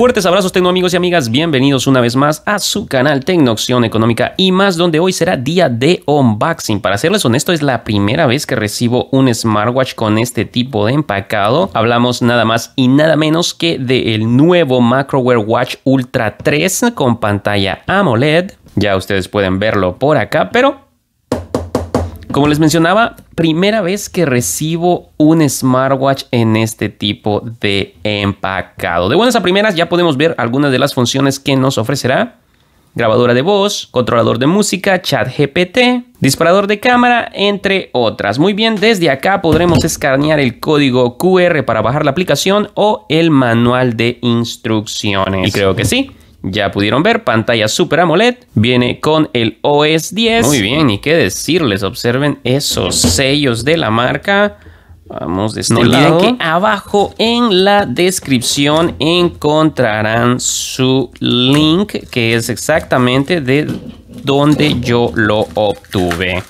Fuertes abrazos tecno amigos y amigas, bienvenidos una vez más a su canal Tecno Económica y más donde hoy será día de unboxing. Para serles honesto es la primera vez que recibo un smartwatch con este tipo de empacado. Hablamos nada más y nada menos que del nuevo Macroware Watch Ultra 3 con pantalla AMOLED. Ya ustedes pueden verlo por acá, pero como les mencionaba, primera vez que recibo un smartwatch en este tipo de empacado. De buenas a primeras ya podemos ver algunas de las funciones que nos ofrecerá. Grabadora de voz, controlador de música, chat GPT, disparador de cámara, entre otras. Muy bien, desde acá podremos escanear el código QR para bajar la aplicación o el manual de instrucciones. Y creo que sí ya pudieron ver, pantalla Super AMOLED, viene con el OS 10. Muy bien, y qué decirles, observen esos sellos de la marca. Vamos de este que abajo en la descripción encontrarán su link que es exactamente de donde yo lo obtuve.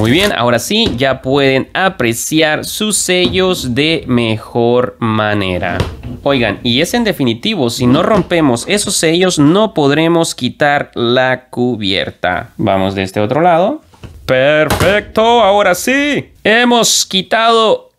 Muy bien, ahora sí, ya pueden apreciar sus sellos de mejor manera. Oigan, y es en definitivo, si no rompemos esos sellos no podremos quitar la cubierta. Vamos de este otro lado. Perfecto, ahora sí. Hemos quitado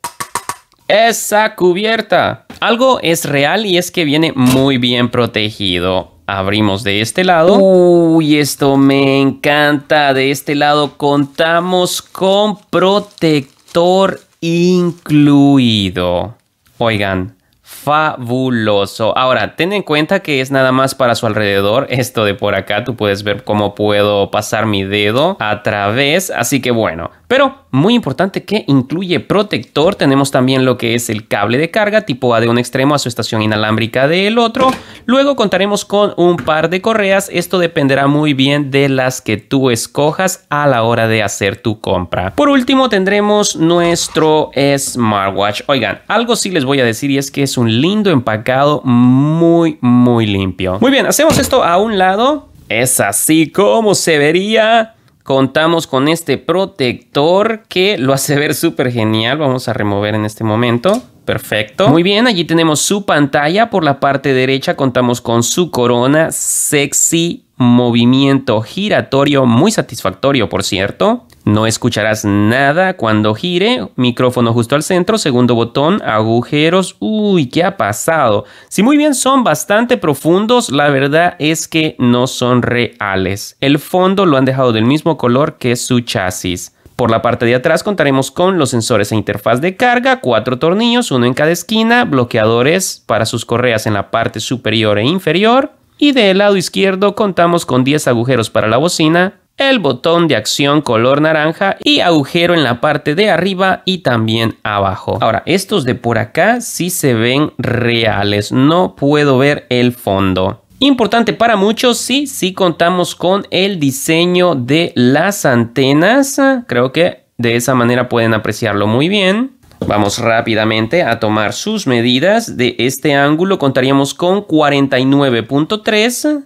esa cubierta. Algo es real y es que viene muy bien protegido. Abrimos de este lado. Uy, esto me encanta. De este lado contamos con protector incluido. Oigan, fabuloso. Ahora, ten en cuenta que es nada más para su alrededor. Esto de por acá, tú puedes ver cómo puedo pasar mi dedo a través. Así que bueno, pero muy importante que incluye protector. Tenemos también lo que es el cable de carga tipo A de un extremo a su estación inalámbrica del otro. Luego contaremos con un par de correas. Esto dependerá muy bien de las que tú escojas a la hora de hacer tu compra. Por último tendremos nuestro smartwatch. Oigan, algo sí les voy a decir y es que es un lindo empacado muy muy limpio. Muy bien, hacemos esto a un lado. Es así como se vería Contamos con este protector que lo hace ver súper genial. Vamos a remover en este momento. Perfecto. Muy bien, allí tenemos su pantalla. Por la parte derecha contamos con su corona sexy, movimiento giratorio, muy satisfactorio, por cierto. No escucharás nada cuando gire. Micrófono justo al centro, segundo botón, agujeros. Uy, ¿qué ha pasado? Si muy bien son bastante profundos, la verdad es que no son reales. El fondo lo han dejado del mismo color que su chasis. Por la parte de atrás contaremos con los sensores e interfaz de carga, cuatro tornillos, uno en cada esquina, bloqueadores para sus correas en la parte superior e inferior. Y del lado izquierdo contamos con 10 agujeros para la bocina, el botón de acción color naranja y agujero en la parte de arriba y también abajo. Ahora, estos de por acá sí se ven reales, no puedo ver el fondo. Importante para muchos, sí, sí contamos con el diseño de las antenas. Creo que de esa manera pueden apreciarlo muy bien. Vamos rápidamente a tomar sus medidas. De este ángulo contaríamos con 49.3,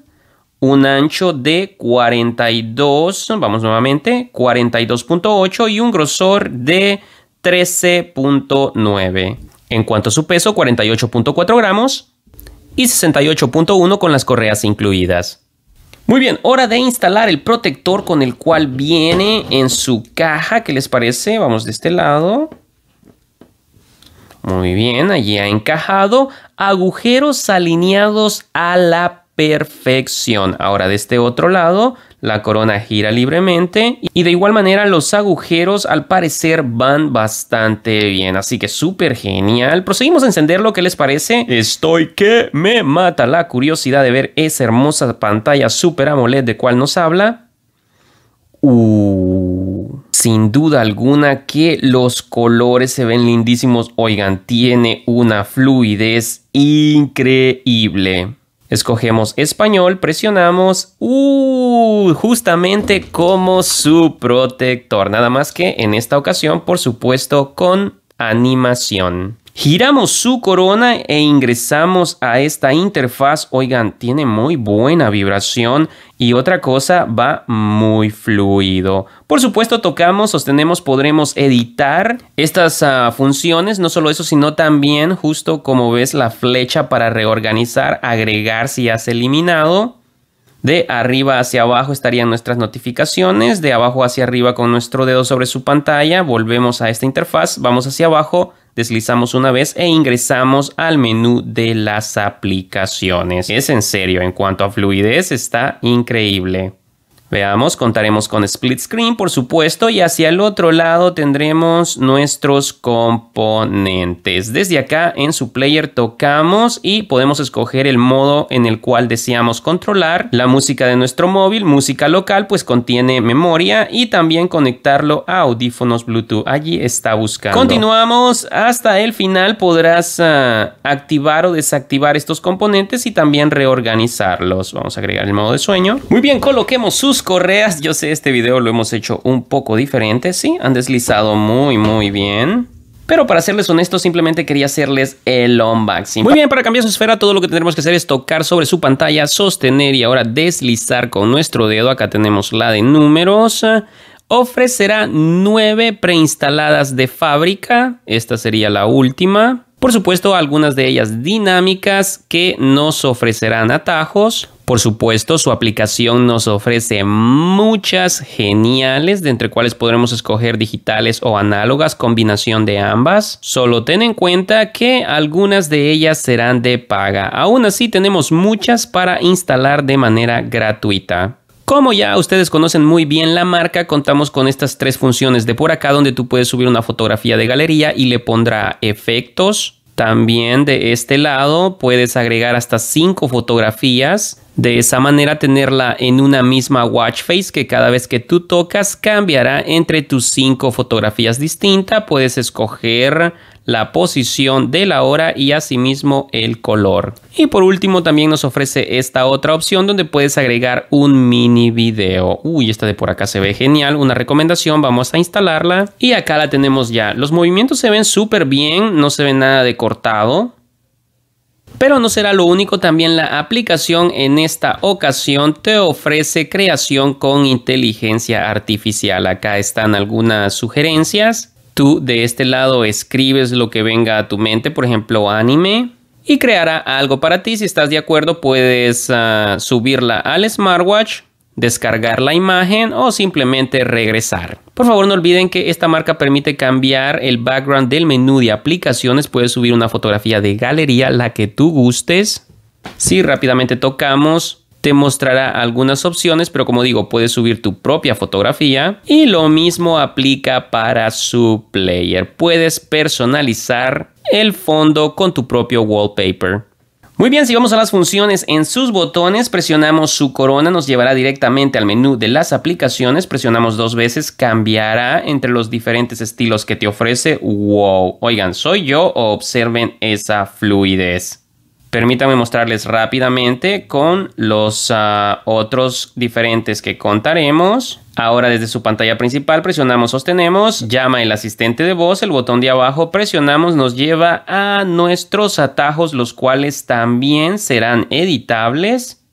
un ancho de 42, vamos nuevamente, 42.8 y un grosor de 13.9. En cuanto a su peso, 48.4 gramos y 68.1 con las correas incluidas. Muy bien, hora de instalar el protector con el cual viene en su caja. ¿Qué les parece? Vamos de este lado. Muy bien, allí ha encajado. Agujeros alineados a la perfección. Ahora de este otro lado la corona gira libremente y de igual manera los agujeros al parecer van bastante bien, así que súper genial. Proseguimos a encenderlo, ¿qué les parece? Estoy que me mata la curiosidad de ver esa hermosa pantalla Super AMOLED de cual nos habla. Uh, sin duda alguna que los colores se ven lindísimos. Oigan, tiene una fluidez increíble. Escogemos español, presionamos uh, justamente como su protector, nada más que en esta ocasión, por supuesto, con animación. Giramos su corona e ingresamos a esta interfaz. Oigan, tiene muy buena vibración y otra cosa va muy fluido. Por supuesto, tocamos, sostenemos, podremos editar estas ah, funciones, no solo eso, sino también justo como ves la flecha para reorganizar, agregar si has eliminado. De arriba hacia abajo estarían nuestras notificaciones, de abajo hacia arriba con nuestro dedo sobre su pantalla, volvemos a esta interfaz, vamos hacia abajo, deslizamos una vez e ingresamos al menú de las aplicaciones. Es en serio, en cuanto a fluidez está increíble. Veamos, contaremos con split screen, por supuesto, y hacia el otro lado tendremos nuestros componentes. Desde acá en su player tocamos y podemos escoger el modo en el cual deseamos controlar la música de nuestro móvil, música local, pues contiene memoria y también conectarlo a audífonos Bluetooth. Allí está buscando. Continuamos hasta el final, podrás ah, activar o desactivar estos componentes y también reorganizarlos. Vamos a agregar el modo de sueño. Muy bien, coloquemos sus correas. Yo sé, este video lo hemos hecho un poco diferente, sí, han deslizado muy, muy bien. Pero para serles honestos, simplemente quería hacerles el unboxing. Muy bien, para cambiar su esfera, todo lo que tenemos que hacer es tocar sobre su pantalla, sostener y ahora deslizar con nuestro dedo. Acá tenemos la de números. Ofrecerá nueve preinstaladas de fábrica. Esta sería la última. Por supuesto, algunas de ellas dinámicas que nos ofrecerán atajos. Por supuesto, su aplicación nos ofrece muchas geniales, de entre cuales podremos escoger digitales o análogas, combinación de ambas. Solo ten en cuenta que algunas de ellas serán de paga. Aún así, tenemos muchas para instalar de manera gratuita. Como ya ustedes conocen muy bien la marca, contamos con estas tres funciones de por acá donde tú puedes subir una fotografía de galería y le pondrá efectos. También de este lado puedes agregar hasta 5 fotografías de esa manera tenerla en una misma watch face que cada vez que tú tocas cambiará entre tus cinco fotografías distintas. Puedes escoger la posición de la hora y asimismo el color. Y por último también nos ofrece esta otra opción donde puedes agregar un mini video. Uy, esta de por acá se ve genial, una recomendación, vamos a instalarla y acá la tenemos ya. Los movimientos se ven súper bien, no se ve nada de cortado. Pero no será lo único, también la aplicación en esta ocasión te ofrece creación con inteligencia artificial. Acá están algunas sugerencias. Tú de este lado escribes lo que venga a tu mente, por ejemplo anime, y creará algo para ti. Si estás de acuerdo puedes ah, subirla al smartwatch descargar la imagen o simplemente regresar. Por favor no olviden que esta marca permite cambiar el background del menú de aplicaciones. Puedes subir una fotografía de galería, la que tú gustes. Si rápidamente tocamos, te mostrará algunas opciones, pero como digo, puedes subir tu propia fotografía y lo mismo aplica para su player. Puedes personalizar el fondo con tu propio wallpaper. Muy bien, si vamos a las funciones en sus botones, presionamos su corona, nos llevará directamente al menú de las aplicaciones, presionamos dos veces, cambiará entre los diferentes estilos que te ofrece. ¡Wow! Oigan, soy yo o observen esa fluidez. Permítanme mostrarles rápidamente con los ah, otros diferentes que contaremos. Ahora desde su pantalla principal presionamos sostenemos, llama el asistente de voz, el botón de abajo presionamos nos lleva a nuestros atajos los cuales también serán editables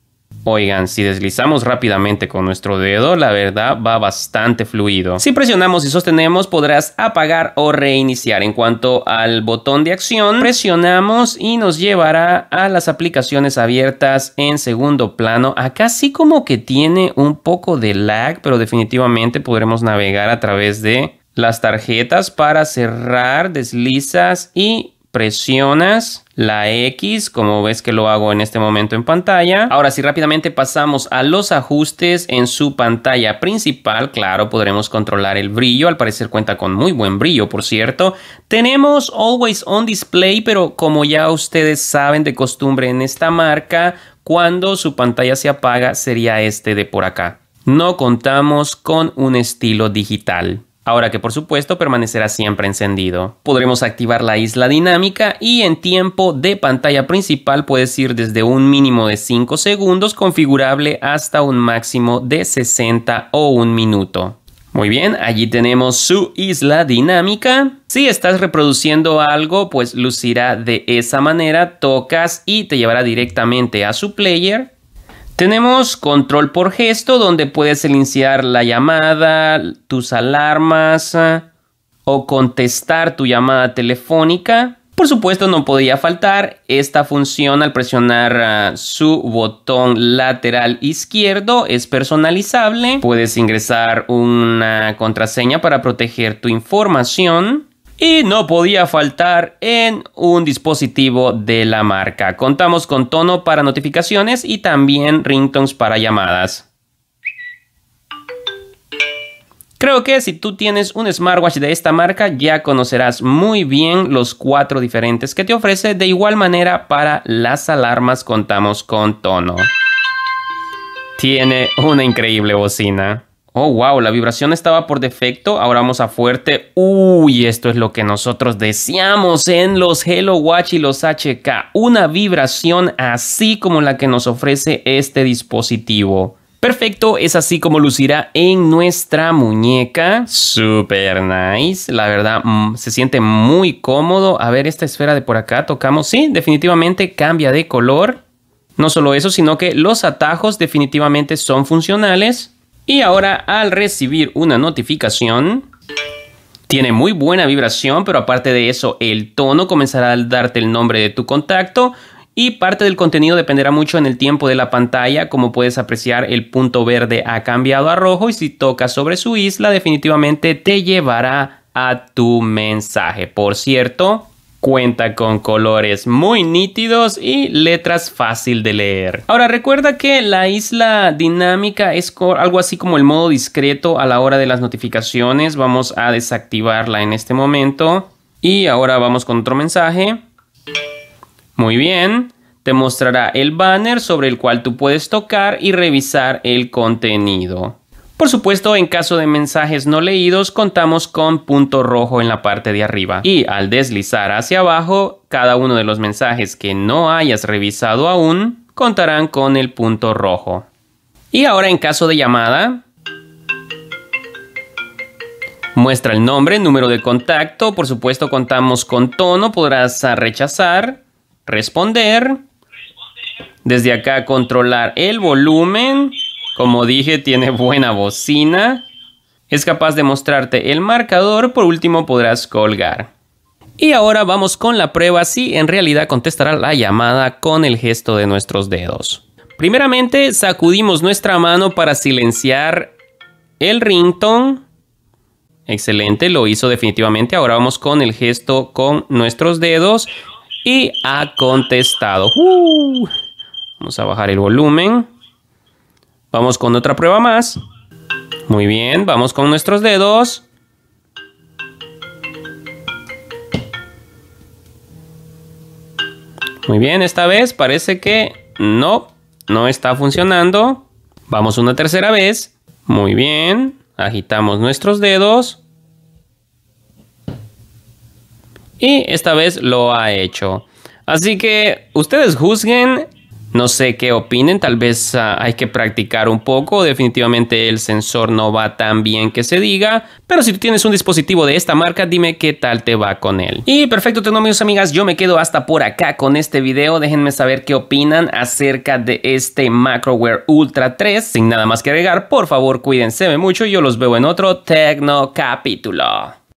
Oigan, si deslizamos rápidamente con nuestro dedo, la verdad va bastante fluido. Si presionamos y sostenemos, podrás apagar o reiniciar. En cuanto al botón de acción, presionamos y nos llevará a las aplicaciones abiertas en segundo plano. Acá sí como que tiene un poco de lag, pero definitivamente podremos navegar a través de las tarjetas para cerrar, deslizas y presionas la X, como ves que lo hago en este momento en pantalla. Ahora si rápidamente pasamos a los ajustes en su pantalla principal, claro, podremos controlar el brillo, al parecer cuenta con muy buen brillo, por cierto. Tenemos Always On Display, pero como ya ustedes saben de costumbre en esta marca, cuando su pantalla se apaga sería este de por acá. No contamos con un estilo digital. Ahora que por supuesto permanecerá siempre encendido. Podremos activar la isla dinámica y en tiempo de pantalla principal puedes ir desde un mínimo de 5 segundos configurable hasta un máximo de 60 o un minuto. Muy bien, allí tenemos su isla dinámica. Si estás reproduciendo algo, pues lucirá de esa manera, tocas y te llevará directamente a su player. Tenemos control por gesto donde puedes silenciar la llamada, tus alarmas ah, o contestar tu llamada telefónica. Por supuesto no podía faltar esta función al presionar ah, su botón lateral izquierdo, es personalizable, puedes ingresar una contraseña para proteger tu información y no podía faltar en un dispositivo de la marca. Contamos con tono para notificaciones y también ringtones para llamadas. Creo que si tú tienes un smartwatch de esta marca ya conocerás muy bien los cuatro diferentes que te ofrece. De igual manera para las alarmas contamos con tono. Tiene una increíble bocina. Oh, wow, la vibración estaba por defecto. Ahora vamos a fuerte. Uy, esto es lo que nosotros deseamos en los Hello Watch y los HK. Una vibración así como la que nos ofrece este dispositivo. Perfecto, es así como lucirá en nuestra muñeca. Super nice, la verdad, mm, se siente muy cómodo. A ver, esta esfera de por acá, tocamos. Sí, definitivamente cambia de color. No solo eso, sino que los atajos definitivamente son funcionales. Y ahora al recibir una notificación, tiene muy buena vibración, pero aparte de eso, el tono comenzará a darte el nombre de tu contacto y parte del contenido dependerá mucho en el tiempo de la pantalla. Como puedes apreciar, el punto verde ha cambiado a rojo y si tocas sobre su isla, definitivamente te llevará a tu mensaje. Por cierto, cuenta con colores muy nítidos y letras fácil de leer. Ahora recuerda que la isla dinámica es algo así como el modo discreto a la hora de las notificaciones. Vamos a desactivarla en este momento. Y ahora vamos con otro mensaje. Muy bien te mostrará el banner sobre el cual tú puedes tocar y revisar el contenido. Por supuesto, en caso de mensajes no leídos, contamos con punto rojo en la parte de arriba. Y al deslizar hacia abajo, cada uno de los mensajes que no hayas revisado aún contarán con el punto rojo. Y ahora en caso de llamada, muestra el nombre, número de contacto, por supuesto contamos con tono, podrás rechazar, responder, desde acá controlar el volumen como dije, tiene buena bocina. Es capaz de mostrarte el marcador, por último podrás colgar. Y ahora vamos con la prueba si en realidad contestará la llamada con el gesto de nuestros dedos. Primeramente sacudimos nuestra mano para silenciar el ringtone. Excelente, lo hizo definitivamente. Ahora vamos con el gesto con nuestros dedos y ha contestado. Uh. vamos a bajar el volumen. Vamos con otra prueba más. Muy bien, vamos con nuestros dedos. Muy bien, esta vez parece que no, no está funcionando. Vamos una tercera vez. Muy bien, agitamos nuestros dedos. Y esta vez lo ha hecho. Así que ustedes juzguen no sé qué opinen, tal vez ah, hay que practicar un poco, definitivamente el sensor no va tan bien que se diga, pero si tú tienes un dispositivo de esta marca, dime qué tal te va con él. Y perfecto, tengo amigos amigas, yo me quedo hasta por acá con este video, déjenme saber qué opinan acerca de este Macroware Ultra 3. Sin nada más que agregar, por favor cuídense mucho, yo los veo en otro Tecno capítulo.